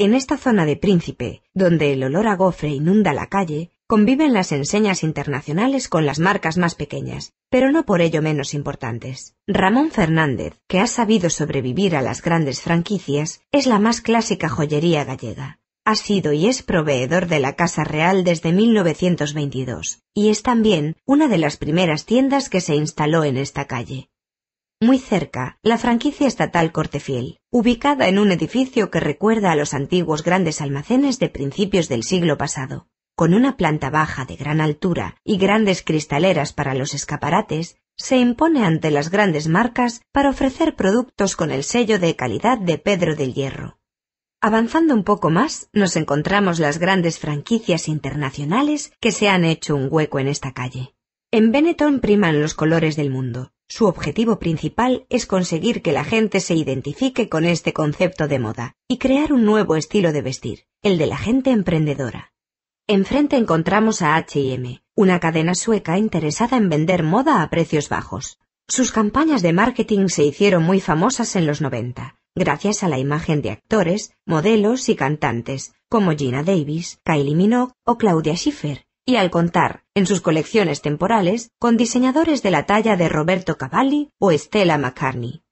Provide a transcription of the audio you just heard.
En esta zona de Príncipe, donde el olor a gofre inunda la calle, conviven las enseñas internacionales con las marcas más pequeñas, pero no por ello menos importantes. Ramón Fernández, que ha sabido sobrevivir a las grandes franquicias, es la más clásica joyería gallega. Ha sido y es proveedor de la Casa Real desde 1922, y es también una de las primeras tiendas que se instaló en esta calle. Muy cerca, la franquicia estatal Cortefiel, ubicada en un edificio que recuerda a los antiguos grandes almacenes de principios del siglo pasado, con una planta baja de gran altura y grandes cristaleras para los escaparates, se impone ante las grandes marcas para ofrecer productos con el sello de calidad de Pedro del Hierro. Avanzando un poco más, nos encontramos las grandes franquicias internacionales que se han hecho un hueco en esta calle. En Benetton priman los colores del mundo, su objetivo principal es conseguir que la gente se identifique con este concepto de moda y crear un nuevo estilo de vestir, el de la gente emprendedora. Enfrente encontramos a H&M, una cadena sueca interesada en vender moda a precios bajos. Sus campañas de marketing se hicieron muy famosas en los 90, gracias a la imagen de actores, modelos y cantantes como Gina Davis, Kylie Minogue o Claudia Schiffer, y al contar, en sus colecciones temporales, con diseñadores de la talla de Roberto Cavalli o Stella McCartney.